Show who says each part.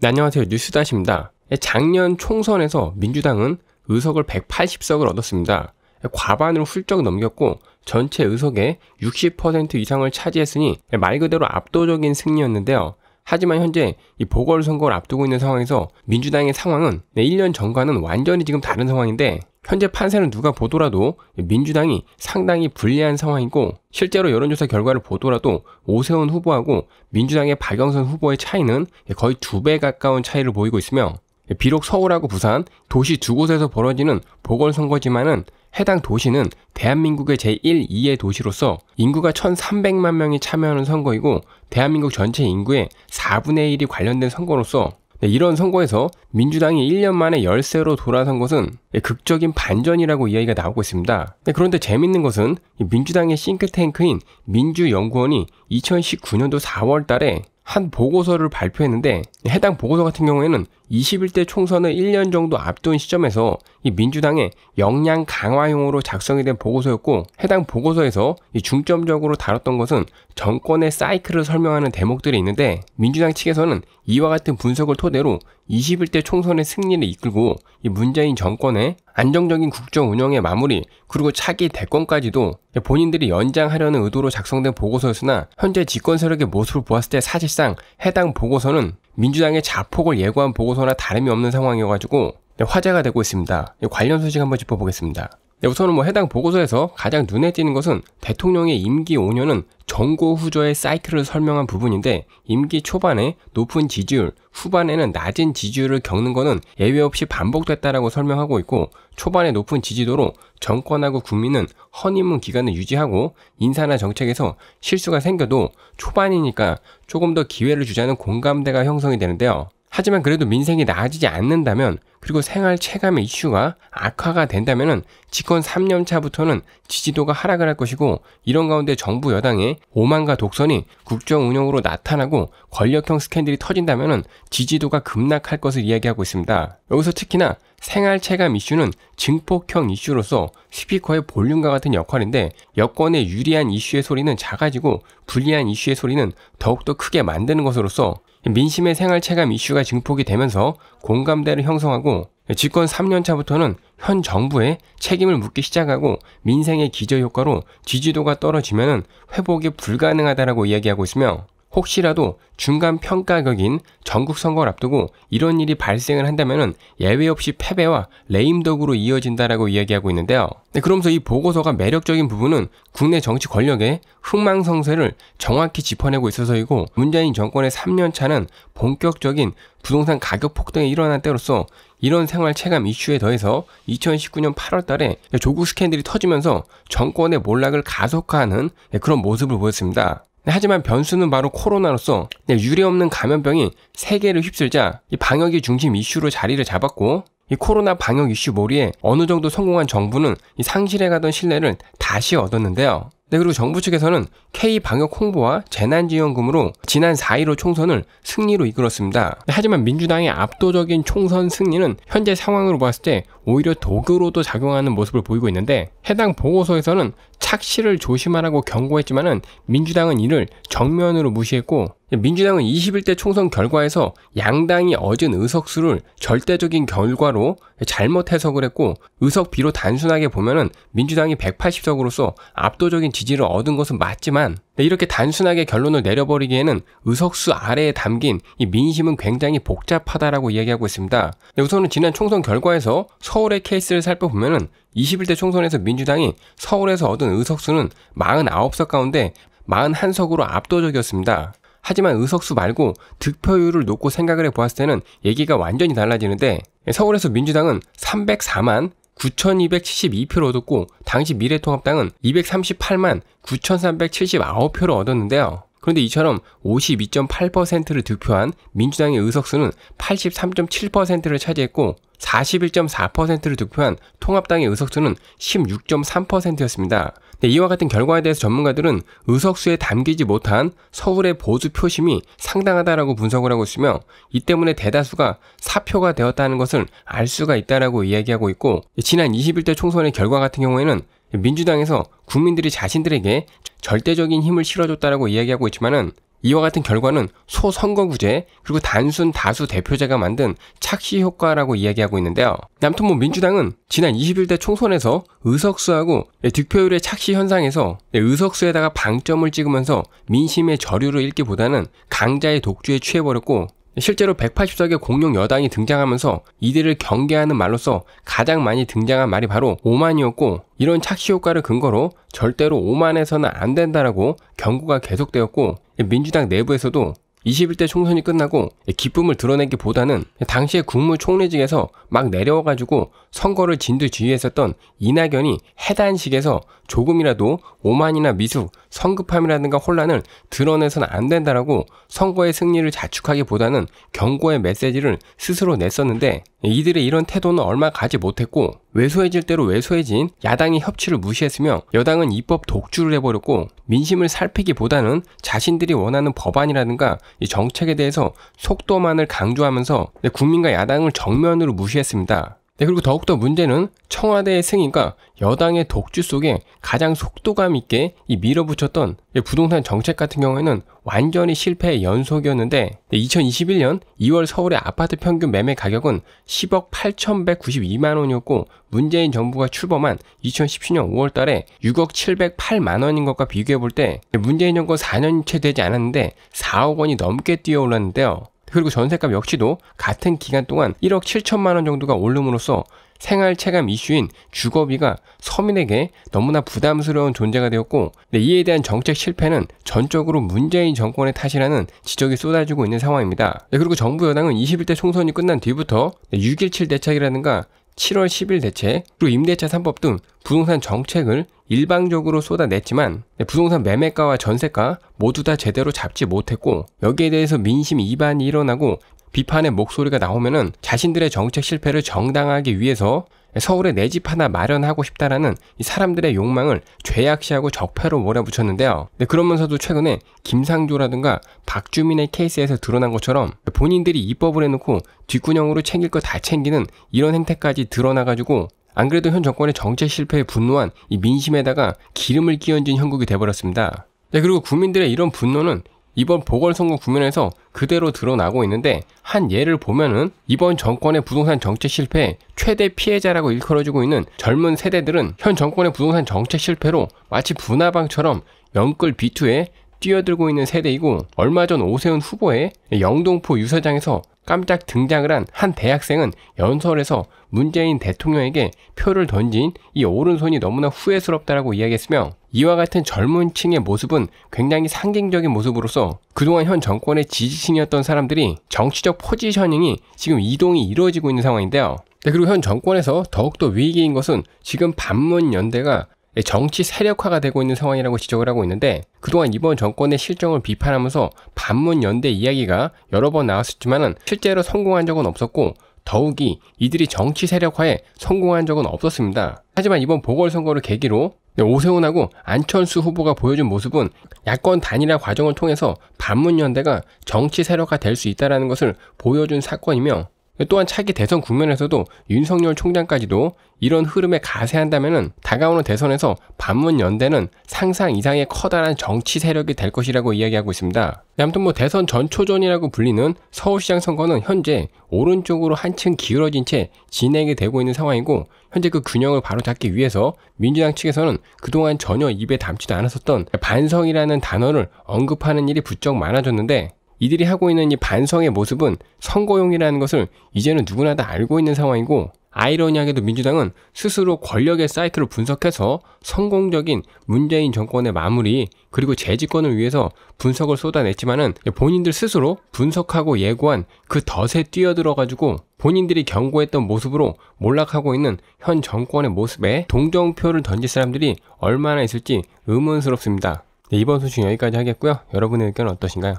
Speaker 1: 네, 안녕하세요. 뉴스다시입니다. 예, 작년 총선에서 민주당은 의석을 180석을 얻었습니다. 예, 과반을 훌쩍 넘겼고 전체 의석의 60% 이상을 차지했으니 예, 말 그대로 압도적인 승리였는데요. 하지만 현재 이 보궐선거를 앞두고 있는 상황에서 민주당의 상황은 1년 전과는 완전히 지금 다른 상황인데 현재 판세는 누가 보더라도 민주당이 상당히 불리한 상황이고 실제로 여론조사 결과를 보더라도 오세훈 후보하고 민주당의 박영선 후보의 차이는 거의 두 배 가까운 차이를 보이고 있으며 비록 서울하고 부산 도시 두 곳에서 벌어지는 보궐선거지만은 해당 도시는 대한민국의 제1, 2의 도시로서 인구가 1,300만 명이 참여하는 선거이고 대한민국 전체 인구의 4분의 1이 관련된 선거로서 네, 이런 선거에서 민주당이 1년 만에 열세로 돌아선 것은 예, 극적인 반전이라고 이야기가 나오고 있습니다. 네, 그런데 재밌는 것은 민주당의 싱크탱크인 민주연구원이 2019년도 4월 달에 한 보고서를 발표했는데 해당 보고서 같은 경우에는 21대 총선을 1년 정도 앞둔 시점에서 이 민주당의 역량 강화용으로 작성이 된 보고서였고 해당 보고서에서 이 중점적으로 다뤘던 것은 정권의 사이클을 설명하는 대목들이 있는데 민주당 측에서는 이와 같은 분석을 토대로 21대 총선의 승리를 이끌고 이 문재인 정권의 안정적인 국정 운영의 마무리 그리고 차기 대권까지도 본인들이 연장하려는 의도로 작성된 보고서였으나 현재 집권 세력의 모습을 보았을 때 사실상 해당 보고서는 민주당의 자폭을 예고한 보고서나 다름이 없는 상황이어가지고 네, 화제가 되고 있습니다. 관련 소식 한번 짚어보겠습니다. 네, 우선은 뭐 해당 보고서에서 가장 눈에 띄는 것은 대통령의 임기 5년은 정고 후조의 사이클을 설명한 부분인데 임기 초반에 높은 지지율, 후반에는 낮은 지지율을 겪는 것은 예외 없이 반복됐다라고 설명하고 있고 초반에 높은 지지도로 정권하고 국민은 허니문 기간을 유지하고 인사나 정책에서 실수가 생겨도 초반이니까 조금 더 기회를 주자는 공감대가 형성이 되는데요. 하지만 그래도 민생이 나아지지 않는다면 그리고 생활 체감의 이슈가 악화가 된다면 집권 3년 차부터는 지지도가 하락을 할 것이고 이런 가운데 정부 여당의 오만과 독선이 국정 운영으로 나타나고 권력형 스캔들이 터진다면 지지도가 급락할 것을 이야기하고 있습니다. 여기서 특히나 생활 체감 이슈는 증폭형 이슈로서 스피커의 볼륨과 같은 역할인데 여권의 유리한 이슈의 소리는 작아지고 불리한 이슈의 소리는 더욱더 크게 만드는 것으로서 민심의 생활 체감 이슈가 증폭이 되면서 공감대를 형성하고 집권 3년 차부터는 현 정부에 책임을 묻기 시작하고 민생의 기저효과로 지지도가 떨어지면 회복이 불가능하다라고 이야기하고 있으며 혹시라도 중간 평가격인 전국 선거를 앞두고 이런 일이 발생을 한다면 예외 없이 패배와 레임덕으로 이어진다라고 이야기하고 있는데요. 네, 그러면서 이 보고서가 매력적인 부분은 국내 정치 권력의 흥망성쇠를 정확히 짚어내고 있어서이고 문재인 정권의 3년차는 본격적인 부동산 가격 폭등이 일어난 때로서 이런 생활 체감 이슈에 더해서 2019년 8월 달에 조국 스캔들이 터지면서 정권의 몰락을 가속화하는 네, 그런 모습을 보였습니다. 네, 하지만 변수는 바로 코로나로서 네, 유례없는 감염병이 세계를 휩쓸자 방역이 중심 이슈로 자리를 잡았고 이 코로나 방역 이슈 몰이에 어느 정도 성공한 정부는 상실해가던 신뢰를 다시 얻었는데요. 네, 그리고 정부 측에서는 K방역 홍보와 재난지원금으로 지난 4.15 총선을 승리로 이끌었습니다. 네, 하지만 민주당의 압도적인 총선 승리는 현재 상황으로 봤을 때 오히려 도구로도 작용하는 모습을 보이고 있는데 해당 보고서에서는 착시를 조심하라고 경고했지만은 민주당은 이를 정면으로 무시했고 민주당은 21대 총선 결과에서 양당이 얻은 의석수를 절대적인 결과로 잘못 해석을 했고 의석 비로 단순하게 보면은 민주당이 180석으로서 압도적인 지지를 얻은 것은 맞지만 네, 이렇게 단순하게 결론을 내려버리기에는 의석수 아래에 담긴 이 민심은 굉장히 복잡하다라고 이야기하고 있습니다. 네, 우선은 지난 총선 결과에서 서울의 케이스를 살펴보면은 21대 총선에서 민주당이 서울에서 얻은 의석수는 49석 가운데 41석으로 압도적이었습니다. 하지만 의석수 말고 득표율을 놓고 생각을 해보았을 때는 얘기가 완전히 달라지는데 서울에서 민주당은 304만 9,272표를 얻었고 당시 미래통합당은 238만 9,379표를 얻었는데요. 그런데 이처럼 52.8%를 득표한 민주당의 의석수는 83.7%를 차지했고 41.4%를 득표한 통합당의 의석수는 16.3%였습니다. 네, 이와 같은 결과에 대해서 전문가들은 의석수에 담기지 못한 서울의 보수 표심이 상당하다라고 분석을 하고 있으며 이 때문에 대다수가 사표가 되었다는 것을 알 수가 있다라고 이야기하고 있고 지난 21대 총선의 결과 같은 경우에는 민주당에서 국민들이 자신들에게 절대적인 힘을 실어줬다라고 이야기하고 있지만은 이와 같은 결과는 소선거구제 그리고 단순 다수 대표제가 만든 착시 효과라고 이야기하고 있는데요. 남무튼뭐 민주당은 지난 21대 총선에서 의석수하고 예, 득표율의 착시 현상에서 예, 의석수에다가 방점을 찍으면서 민심의 저류를 읽기보다는 강자의 독주에 취해버렸고 실제로 1 8석개 공룡 여당이 등장하면서 이들을 경계하는 말로서 가장 많이 등장한 말이 바로 오만이었고 이런 착시 효과를 근거로 절대로 오만에서는안 된다라고 경고가 계속되었고 민주당 내부에서도 21대 총선이 끝나고 기쁨을 드러내기보다는 당시의 국무총리직에서 막 내려와가지고 선거를 진두지휘했었던 이낙연이 해단식에서 조금이라도 오만이나 미숙, 성급함이라든가 혼란을 드러내서는 안 된다라고 선거의 승리를 자축하기보다는 경고의 메시지를 스스로 냈었는데 이들의 이런 태도는 얼마 가지 못했고 외소해질 대로 외소해진 야당이 협치를 무시했으며 여당은 입법 독주를 해버렸고 민심을 살피기보다는 자신들이 원하는 법안이라든가 정책에 대해서 속도만을 강조하면서 국민과 야당을 정면으로 무시했습니다. 네, 그리고 더욱더 문제는 청와대의 승인과 여당의 독주 속에 가장 속도감 있게 이 밀어붙였던 부동산 정책 같은 경우에는 완전히 실패의 연속이었는데 2021년 2월 서울의 아파트 평균 매매 가격은 10억 8,192만 원이었고 문재인 정부가 출범한 2017년 5월 달에 6억 708만 원인 것과 비교해 볼때 네, 문재인 정권 4년 채 되지 않았는데 4억 원이 넘게 뛰어올랐는데요. 그리고 전세값 역시도 같은 기간 동안 1억 7천만 원 정도가 오름으로써 생활 체감 이슈인 주거비가 서민에게 너무나 부담스러운 존재가 되었고 네, 이에 대한 정책 실패는 전적으로 문재인 정권의 탓이라는 지적이 쏟아지고 있는 상황입니다. 네, 그리고 정부 여당은 21대 총선이 끝난 뒤부터 6.17 대책이라든가 7월 10일 대책, 그리고 임대차 3법 등 부동산 정책을 일방적으로 쏟아냈지만 네, 부동산 매매가와 전세가 모두 다 제대로 잡지 못했고 여기에 대해서 민심 이반이 일어나고 비판의 목소리가 나오면은 자신들의 정책 실패를 정당하기 위해서 서울에 내 집 하나 마련하고 싶다라는 이 사람들의 욕망을 죄악시하고 적폐로 몰아붙였는데요. 네, 그러면서도 최근에 김상조라든가 박주민의 케이스에서 드러난 것처럼 본인들이 입법을 해놓고 뒷구녕으로 챙길 거 다 챙기는 이런 행태까지 드러나가지고 안 그래도 현 정권의 정책 실패에 분노한 이 민심에다가 기름을 끼얹은 형국이 돼버렸습니다. 네, 그리고 국민들의 이런 분노는 이번 보궐선거 국면에서 그대로 드러나고 있는데 한 예를 보면은 이번 정권의 부동산 정책 실패 최대 피해자라고 일컬어지고 있는 젊은 세대들은 현 정권의 부동산 정책 실패로 마치 분화방처럼 영끌 비투에 뛰어들고 있는 세대이고 얼마 전 오세훈 후보의 영동포 유서장에서 깜짝 등장을 한 한 대학생은 연설에서 문재인 대통령에게 표를 던진 이 오른손이 너무나 후회스럽다라고 이야기했으며 이와 같은 젊은 층의 모습은 굉장히 상징적인 모습으로서 그동안 현 정권의 지지층이었던 사람들이 정치적 포지셔닝이 지금 이동이 이루어지고 있는 상황인데요. 네, 그리고 현 정권에서 더욱더 위기인 것은 지금 반문 연대가 정치 세력화가 되고 있는 상황이라고 지적을 하고 있는데 그동안 이번 정권의 실정을 비판하면서 반문 연대 이야기가 여러 번 나왔었지만은 실제로 성공한 적은 없었고 더욱이 이들이 정치 세력화에 성공한 적은 없었습니다. 하지만 이번 보궐선거를 계기로 네, 오세훈하고 안철수 후보가 보여준 모습은 야권 단일화 과정을 통해서 반문연대가 정치 세력화 될 수 있다는 것을 보여준 사건이며 또한 차기 대선 국면에서도 윤석열 총장까지도 이런 흐름에 가세한다면 다가오는 대선에서 반문 연대는 상상 이상의 커다란 정치 세력이 될 것이라고 이야기하고 있습니다. 아무튼 뭐 대선 전초전이라고 불리는 서울시장 선거는 현재 오른쪽으로 한층 기울어진 채 진행이 되고 있는 상황이고 현재 그 균형을 바로잡기 위해서 민주당 측에서는 그동안 전혀 입에 담지도 않았었던 반성이라는 단어를 언급하는 일이 부쩍 많아졌는데 이들이 하고 있는 이 반성의 모습은 선거용이라는 것을 이제는 누구나 다 알고 있는 상황이고 아이러니하게도 민주당은 스스로 권력의 사이클을 분석해서 성공적인 문재인 정권의 마무리 그리고 재집권을 위해서 분석을 쏟아냈지만은 본인들 스스로 분석하고 예고한 그 덫에 뛰어들어 가지고 본인들이 경고했던 모습으로 몰락하고 있는 현 정권의 모습에 동정표를 던질 사람들이 얼마나 있을지 의문스럽습니다. 네, 이번 소식 여기까지 하겠고요. 여러분의 의견 어떠신가요?